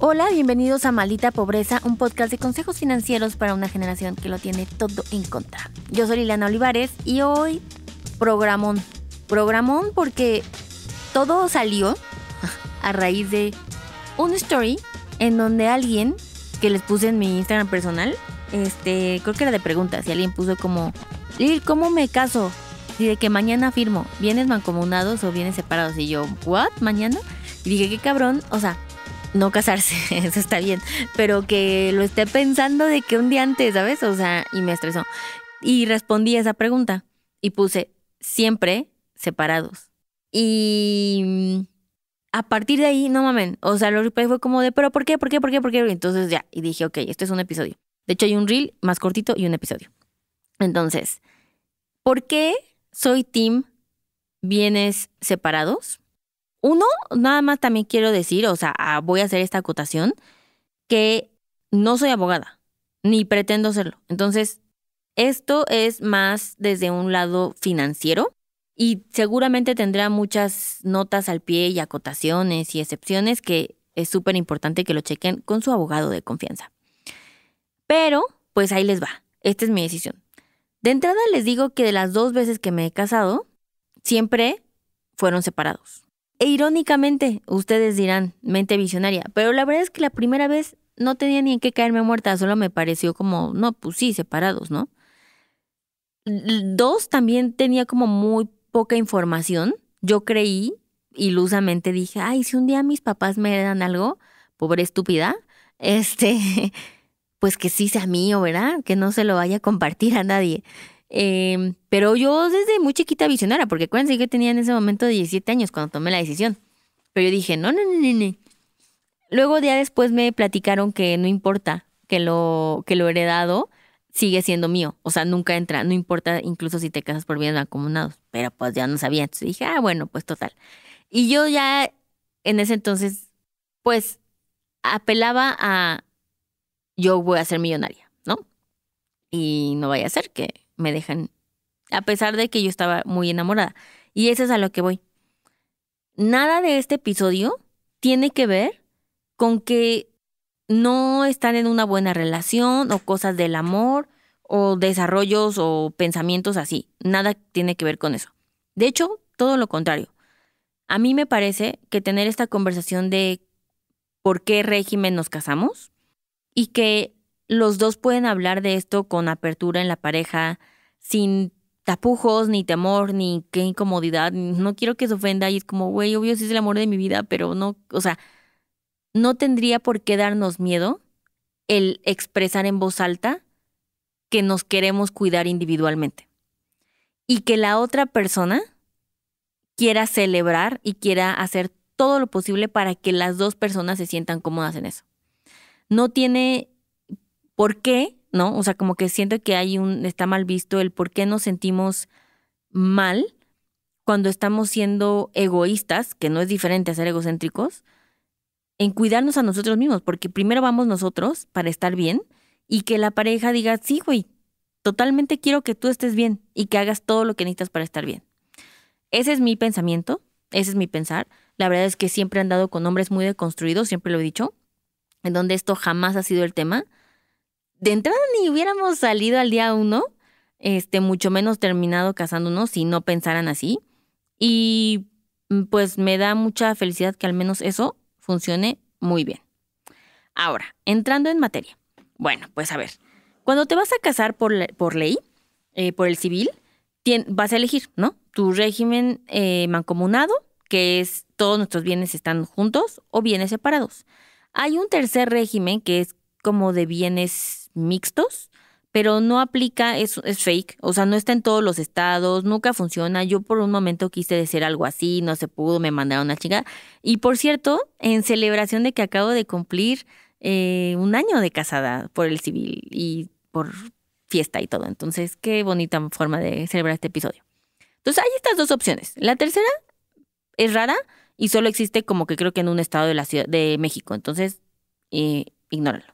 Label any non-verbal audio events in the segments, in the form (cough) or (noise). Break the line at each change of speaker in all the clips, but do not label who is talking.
Hola, bienvenidos a Malita Pobreza, un podcast de consejos financieros para una generación que lo tiene todo en contra. Yo soy Liliana Olivares y hoy programón. Programón porque todo salió a raíz de un story en donde alguien que les puse en mi Instagram personal, este, creo que era de preguntas y alguien puso como, Lil, ¿cómo me caso? Y de que mañana firmo, ¿vienes mancomunados o vienes separados. Y yo, ¿what? ¿Mañana? Y dije, qué cabrón, o sea, no casarse, (laughs) eso está bien, pero que lo esté pensando de que un día antes, ¿sabes? O sea, y me estresó. Y respondí a esa pregunta y puse, siempre separados. Y mm, a partir de ahí, no mamen, o sea, lo que fue como de, pero ¿por qué? ¿Por qué? ¿Por qué? ¿Por qué? Entonces ya, y dije, ok, esto es un episodio. De hecho, hay un reel más cortito y un episodio. Entonces, ¿por qué soy team bienes separados. Uno, nada más también quiero decir, o sea, ah, voy a hacer esta acotación, que no soy abogada, ni pretendo serlo. Entonces, esto es más desde un lado financiero y seguramente tendrá muchas notas al pie y acotaciones y excepciones que es súper importante que lo chequen con su abogado de confianza. Pero, pues ahí les va. Esta es mi decisión. De entrada les digo que de las dos veces que me he casado, siempre fueron separados. E irónicamente, ustedes dirán, mente visionaria, pero la verdad es que la primera vez no tenía ni en qué caerme muerta, solo me pareció como, no, pues sí, separados, ¿no? Dos, también tenía como muy poca información. Yo creí, ilusamente dije, ay, si un día mis papás me dan algo, pobre estúpida, (laughs) este, pues que sí sea mío, ¿verdad? Que no se lo vaya a compartir a nadie. Em, pero yo desde muy chiquita visionara, porque acuérdense que tenía en ese momento 17 años cuando tomé la decisión. Pero yo dije, no, no, no, no, Luego día después me platicaron que no importa que lo, que lo heredado sigue siendo mío. O sea, nunca entra, no importa incluso si te casas por bienes acumulados. Pero pues ya no sabía. Entonces dije, ah, bueno, pues total. Y yo ya en ese entonces, pues apelaba a yo voy a ser millonaria, ¿no? Y no vaya a ser que me dejan, a pesar de que yo estaba muy enamorada. Y eso es a lo que voy. Nada de este episodio tiene que ver con que no están en una buena relación o cosas del amor o desarrollos o pensamientos así. Nada tiene que ver con eso. De hecho, todo lo contrario. A mí me parece que tener esta conversación de por qué régimen nos casamos y que los dos pueden hablar de esto con apertura en la pareja, sin tapujos, ni temor, ni qué incomodidad, no quiero que se ofenda y es como, güey, obvio si es el amor de mi vida, pero no, o sea, no tendría por qué darnos miedo el expresar en voz alta que nos queremos cuidar individualmente y que la otra persona quiera celebrar y quiera hacer todo lo posible para que las dos personas se sientan cómodas en eso no tiene por qué, ¿no? O sea, como que siento que hay un, está mal visto el por qué nos sentimos mal cuando estamos siendo egoístas, que no es diferente a ser egocéntricos, en cuidarnos a nosotros mismos, porque primero vamos nosotros para estar bien y que la pareja diga, sí, güey, totalmente quiero que tú estés bien y que hagas todo lo que necesitas para estar bien. Ese es mi pensamiento, ese es mi pensar. La verdad es que siempre he andado con hombres muy deconstruidos, siempre lo he dicho en donde esto jamás ha sido el tema, de entrada ni hubiéramos salido al día uno, este, mucho menos terminado casándonos si no pensaran así. Y mm, pues me da mucha felicidad que al menos eso funcione muy bien. Ahora, entrando en materia. Bueno, pues a ver, cuando te vas a casar por, ley, eh, por el civil, vas a elegir, ¿no? Tu régimen eh, mancomunado, que es todos nuestros bienes están juntos o bienes separados. Hay un tercer régimen que es como de bienes mixtos, pero no aplica, es, fake, o sea, no está en todos los estados, nunca funciona. Yo por un momento quise decir algo así, no se pudo, me mandaron a chingar. Y por cierto, en celebración de que acabo de cumplir eh, un año de casada por el civil y por fiesta y todo. Entonces, qué bonita forma de celebrar este episodio. Entonces, hay estas dos opciones. La tercera es rara, y solo existe como que creo que en un estado de la ciudad de México. Entonces, eh, ignóralo.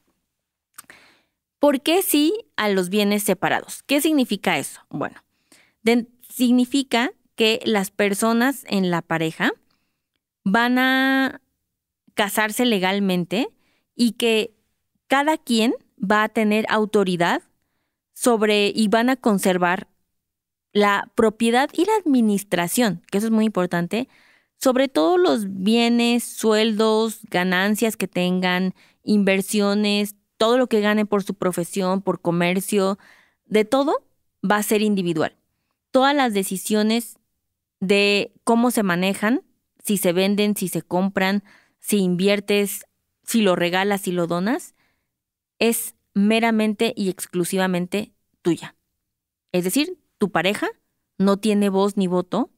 ¿Por qué sí a los bienes separados? ¿Qué significa eso? Bueno, significa que las personas en la pareja van a casarse legalmente y que cada quien va a tener autoridad sobre y van a conservar la propiedad y la administración, que eso es muy importante, sobre todo los bienes, sueldos, ganancias que tengan, inversiones, todo lo que gane por su profesión, por comercio, de todo va a ser individual. Todas las decisiones de cómo se manejan, si se venden, si se compran, si inviertes, si lo regalas, si lo donas, es meramente y exclusivamente tuya. Es decir, tu pareja no tiene voz ni voto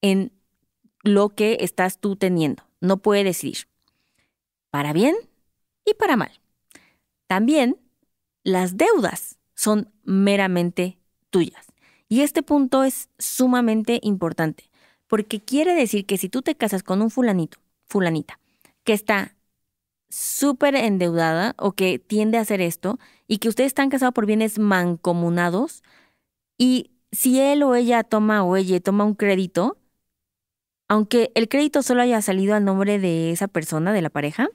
en lo que estás tú teniendo. No puede decidir. Para bien y para mal. También las deudas son meramente tuyas. Y este punto es sumamente importante, porque quiere decir que si tú te casas con un fulanito, fulanita, que está súper endeudada o que tiende a hacer esto y que ustedes están casados por bienes mancomunados y si él o ella toma o ella toma un crédito, aunque el crédito solo haya salido a nombre de esa persona, de la pareja,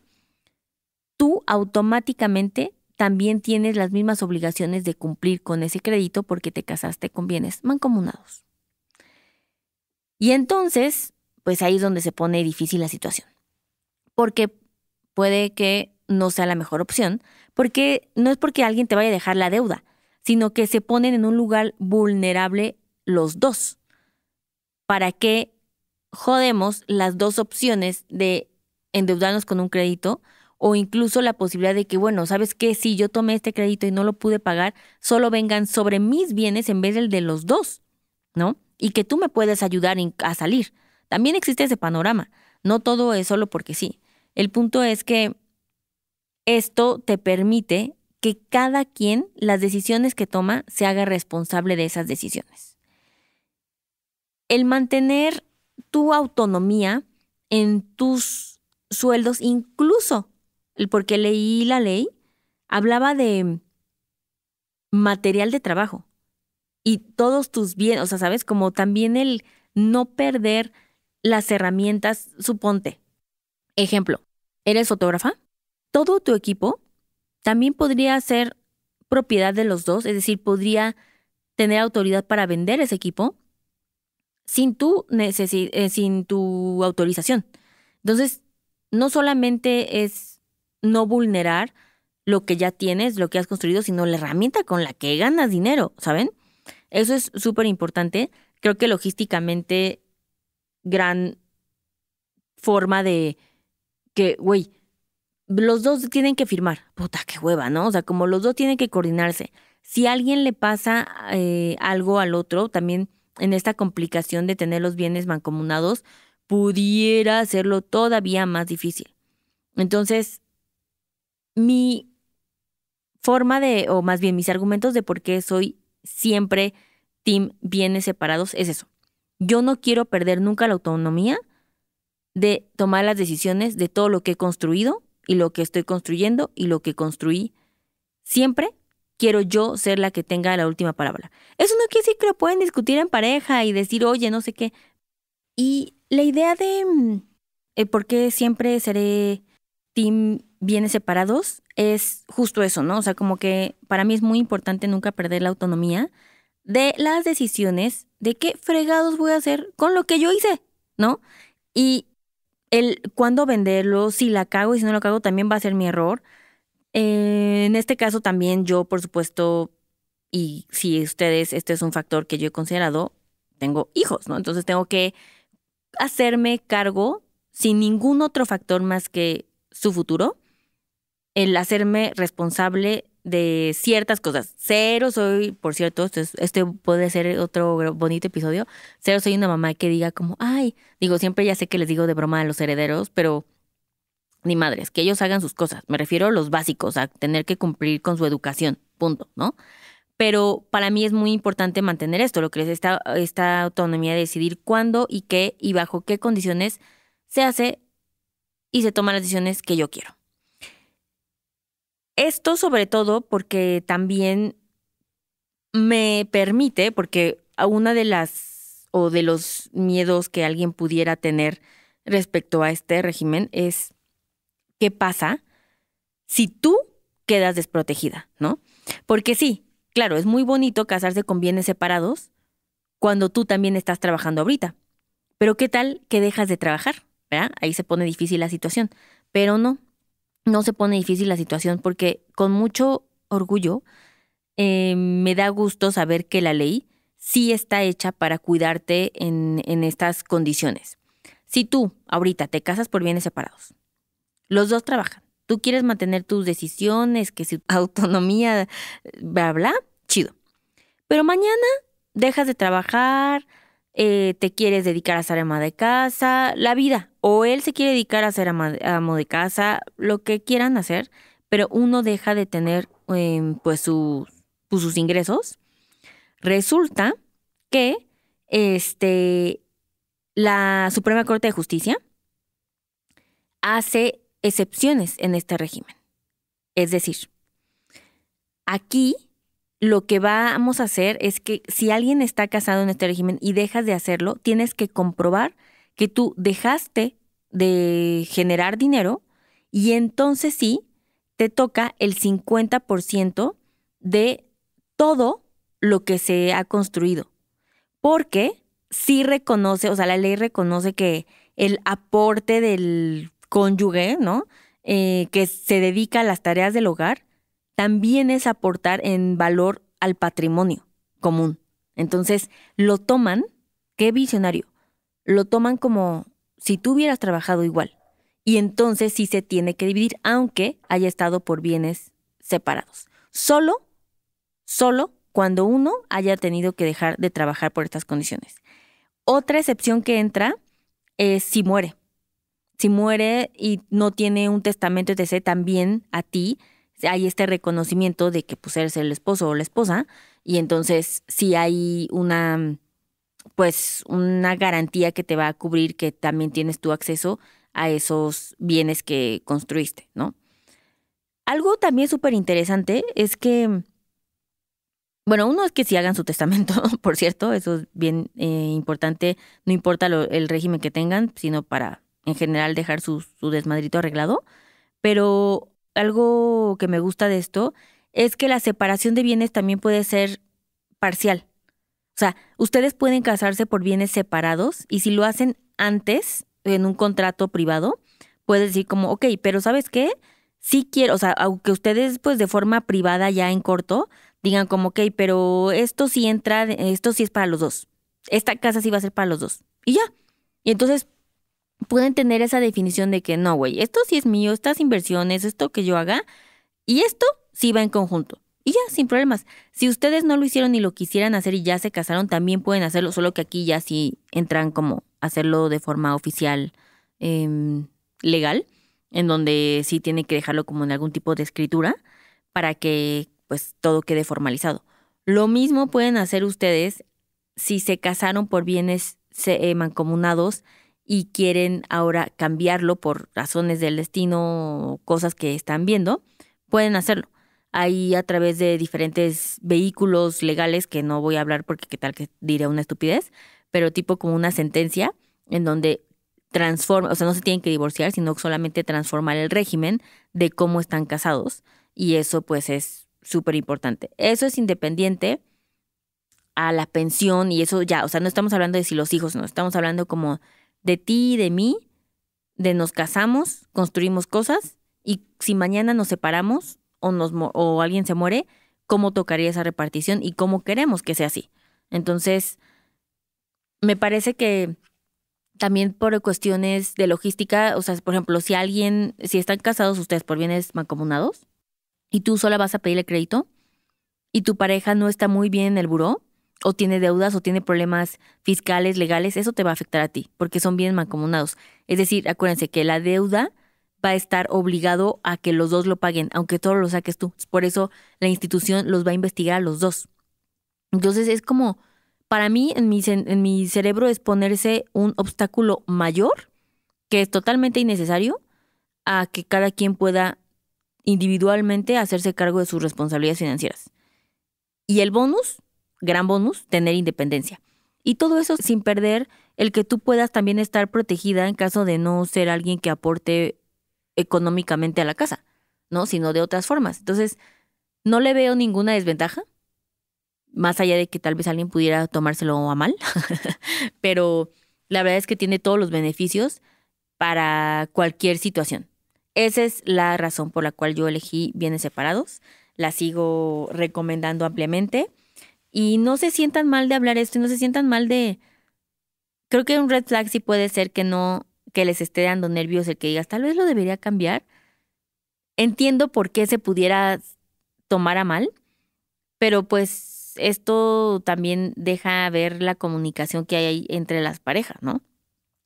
tú automáticamente también tienes las mismas obligaciones de cumplir con ese crédito porque te casaste con bienes mancomunados. Y entonces, pues ahí es donde se pone difícil la situación. Porque puede que no sea la mejor opción, porque no es porque alguien te vaya a dejar la deuda, sino que se ponen en un lugar vulnerable los dos. ¿Para que jodemos las dos opciones de endeudarnos con un crédito o incluso la posibilidad de que, bueno, ¿sabes qué? Si yo tomé este crédito y no lo pude pagar, solo vengan sobre mis bienes en vez del de los dos, ¿no? Y que tú me puedes ayudar a salir. También existe ese panorama. No todo es solo porque sí. El punto es que esto te permite que cada quien las decisiones que toma se haga responsable de esas decisiones. El mantener tu autonomía en tus sueldos, incluso, porque leí la ley, hablaba de material de trabajo y todos tus bienes, o sea, sabes, como también el no perder las herramientas, suponte. Ejemplo, eres fotógrafa, todo tu equipo también podría ser propiedad de los dos, es decir, podría tener autoridad para vender ese equipo sin tu, eh, sin tu autorización. Entonces, no solamente es no vulnerar lo que ya tienes, lo que has construido, sino la herramienta con la que ganas dinero, ¿saben? Eso es súper importante. Creo que logísticamente, gran forma de que, güey, los dos tienen que firmar. Puta, qué hueva, ¿no? O sea, como los dos tienen que coordinarse. Si alguien le pasa eh, algo al otro, también en esta complicación de tener los bienes mancomunados pudiera hacerlo todavía más difícil. Entonces, mi forma de, o más bien mis argumentos de por qué soy siempre team bienes separados es eso. Yo no quiero perder nunca la autonomía de tomar las decisiones de todo lo que he construido y lo que estoy construyendo y lo que construí siempre quiero yo ser la que tenga la última palabra. Eso no quiere decir que lo pueden discutir en pareja y decir, oye, no sé qué. Y la idea de mm, por qué siempre seré team bienes separados es justo eso, ¿no? O sea, como que para mí es muy importante nunca perder la autonomía de las decisiones de qué fregados voy a hacer con lo que yo hice, ¿no? Y el cuándo venderlo, si la cago y si no lo cago, también va a ser mi error. Eh, en este caso también yo, por supuesto, y si ustedes, este es un factor que yo he considerado, tengo hijos, ¿no? Entonces tengo que hacerme cargo sin ningún otro factor más que su futuro, el hacerme responsable de ciertas cosas. Cero soy, por cierto, este puede ser otro bonito episodio, cero soy una mamá que diga como, ay, digo, siempre ya sé que les digo de broma a los herederos, pero ni madres, que ellos hagan sus cosas. Me refiero a los básicos, a tener que cumplir con su educación, punto, ¿no? Pero para mí es muy importante mantener esto, lo que es esta, esta autonomía de decidir cuándo y qué y bajo qué condiciones se hace y se toman las decisiones que yo quiero. Esto sobre todo porque también me permite, porque una de las o de los miedos que alguien pudiera tener respecto a este régimen es qué pasa si tú quedas desprotegida, ¿no? Porque sí, claro, es muy bonito casarse con bienes separados cuando tú también estás trabajando ahorita. Pero ¿qué tal que dejas de trabajar? Ahí se pone difícil la situación. Pero no, no se pone difícil la situación porque con mucho orgullo em, me da gusto saber que la ley sí está hecha para cuidarte en estas condiciones. Si tú ahorita te casas por bienes separados, los dos trabajan. Tú quieres mantener tus decisiones, que su (laughs) autonomía, bla, bla, chido. Pero mañana dejas de trabajar, eh, te quieres dedicar a ser ama de casa, la vida. O él se quiere dedicar a ser ama, amo de casa, lo que quieran hacer, pero uno deja de tener em, pues, pues sus ingresos. Resulta que este, la Suprema Corte de Justicia hace excepciones en este régimen. Es decir, aquí lo que vamos a hacer es que si alguien está casado en este régimen y dejas de hacerlo, tienes que comprobar que tú dejaste de generar dinero y entonces sí te toca el 50% de todo lo que se ha construido. Porque sí reconoce, o sea, la ley reconoce que el aporte del cónyuge, ¿no? Eh, que se dedica a las tareas del hogar, también es aportar en valor al patrimonio común. Entonces, lo toman, qué visionario, lo toman como si tú hubieras trabajado igual. Y entonces sí se tiene que dividir, aunque haya estado por bienes separados. Solo, solo cuando uno haya tenido que dejar de trabajar por estas condiciones. Otra excepción que entra es si muere si muere y no tiene un testamento, etc., también a ti hay este reconocimiento de que pues, eres el esposo o la esposa y entonces si hay una pues una garantía que te va a cubrir que también tienes tu acceso a esos bienes que construiste, ¿no? Algo también súper interesante es que, bueno, uno es que si hagan su testamento, (laughs) por cierto, eso es bien eh, importante, no importa el régimen que tengan, sino para en general dejar su, desmadrito arreglado, pero algo que me gusta de esto es que la separación de bienes también puede ser parcial. O sea, ustedes pueden casarse por bienes separados y si lo hacen antes, en un contrato privado, puedes decir como, ok, pero ¿sabes qué? Sí quiero, o sea, aunque ustedes pues de forma privada ya en corto digan como, ok, pero esto sí entra, esto sí es para los dos. Esta casa sí va a ser para los dos. Y ya. Y entonces pueden tener esa definición de que no, güey, esto sí es mío, estas inversiones, esto que yo haga, y esto sí va en conjunto. Y ya, sin problemas. Si ustedes no lo hicieron y lo quisieran hacer y ya se casaron, también pueden hacerlo, solo que aquí ya sí entran como hacerlo de forma oficial, em, legal, en donde sí tienen que dejarlo como en algún tipo de escritura para que pues todo quede formalizado. Lo mismo pueden hacer ustedes si se casaron por bienes eh, mancomunados y quieren ahora cambiarlo por razones del destino o cosas que están viendo, pueden hacerlo. Ahí a través de diferentes vehículos legales, que no voy a hablar porque qué tal que diré una estupidez, pero tipo como una sentencia en donde transforma, o sea, no se tienen que divorciar, sino solamente transformar el régimen de cómo están casados. Y eso pues es súper importante. Eso es independiente a la pensión y eso ya, o sea, no estamos hablando de si los hijos, no, estamos hablando como de ti y de mí, de nos casamos, construimos cosas y si mañana nos separamos o, nos, o alguien se muere, ¿cómo tocaría esa repartición y cómo queremos que sea así? Entonces, me parece que también por cuestiones de logística, o sea, por ejemplo, si alguien, si están casados ustedes por bienes mancomunados y tú sola vas a pedirle crédito y tu pareja no está muy bien en el buró, o tiene deudas o tiene problemas fiscales, legales, eso te va a afectar a ti, porque son bienes mancomunados. Es decir, acuérdense que la deuda va a estar obligado a que los dos lo paguen, aunque todo lo saques tú. Por eso la institución los va a investigar a los dos. Entonces es como, para mí, en mi, en mi cerebro es ponerse un obstáculo mayor, que es totalmente innecesario, a que cada quien pueda individualmente hacerse cargo de sus responsabilidades financieras. Y el bonus gran bonus, tener independencia. Y todo eso sin perder el que tú puedas también estar protegida en caso de no ser alguien que aporte económicamente a la casa, ¿no? Sino de otras formas. Entonces, no le veo ninguna desventaja, más allá de que tal vez alguien pudiera tomárselo a mal, (laughs) pero la verdad es que tiene todos los beneficios para cualquier situación. Esa es la razón por la cual yo elegí bienes separados. La sigo recomendando ampliamente. Y no se sientan mal de hablar esto y no se sientan mal de... Creo que un red flag sí puede ser que no, que les esté dando nervios el que digas, tal vez lo debería cambiar. Entiendo por qué se pudiera tomar a mal, pero pues esto también deja ver la comunicación que hay entre las parejas, ¿no?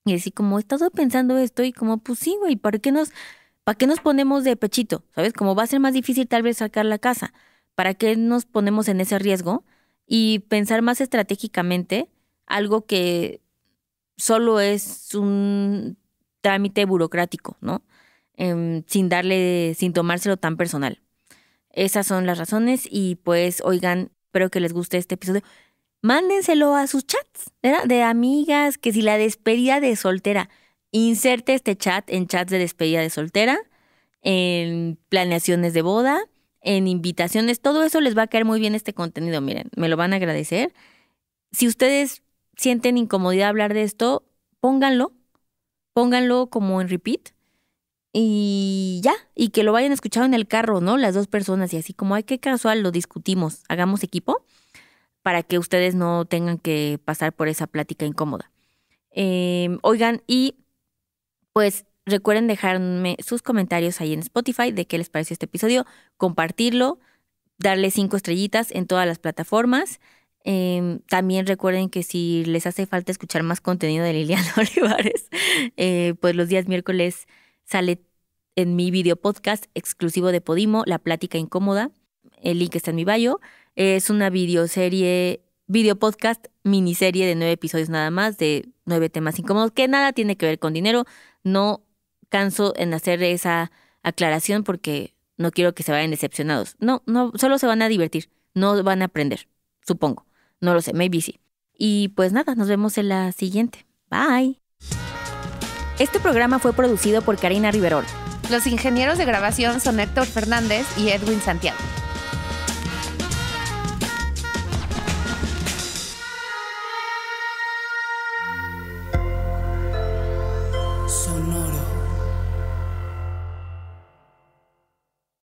Y así como, he estado pensando esto y como, pues sí, güey, ¿para qué nos, para qué nos ponemos de pechito? ¿Sabes? Como va a ser más difícil tal vez sacar la casa. ¿Para qué nos ponemos en ese riesgo? y pensar más estratégicamente algo que solo es un trámite burocrático, ¿no? Em, sin darle, sin tomárselo tan personal. Esas son las razones y pues, oigan, espero que les guste este episodio. Mándenselo a sus chats, ¿verdad? De amigas, que si la despedida de soltera, inserte este chat en chats de despedida de soltera, en planeaciones de boda, en invitaciones, todo eso les va a caer muy bien este contenido, miren, me lo van a agradecer. Si ustedes sienten incomodidad hablar de esto, pónganlo, pónganlo como en repeat y ya, y que lo vayan escuchando en el carro, ¿no? Las dos personas y así como, hay que casual, lo discutimos, hagamos equipo para que ustedes no tengan que pasar por esa plática incómoda. Em, oigan, y pues Recuerden dejarme sus comentarios ahí en Spotify de qué les pareció este episodio, compartirlo, darle cinco estrellitas en todas las plataformas. Em, también recuerden que si les hace falta escuchar más contenido de Liliana (laughs) Olivares, eh, pues los días miércoles sale en mi video podcast exclusivo de Podimo, La Plática Incómoda. El link está en mi bio. Es una videoserie, video podcast, miniserie de nueve episodios nada más, de nueve temas incómodos, que nada tiene que ver con dinero. No canso en hacer esa aclaración porque no quiero que se vayan decepcionados. No, no, solo se van a divertir, no van a aprender, supongo. No lo sé, maybe sí. Y pues nada, nos vemos en la siguiente. Bye. Este programa fue producido por Karina Riverol. Los ingenieros de grabación son Héctor Fernández y Edwin Santiago.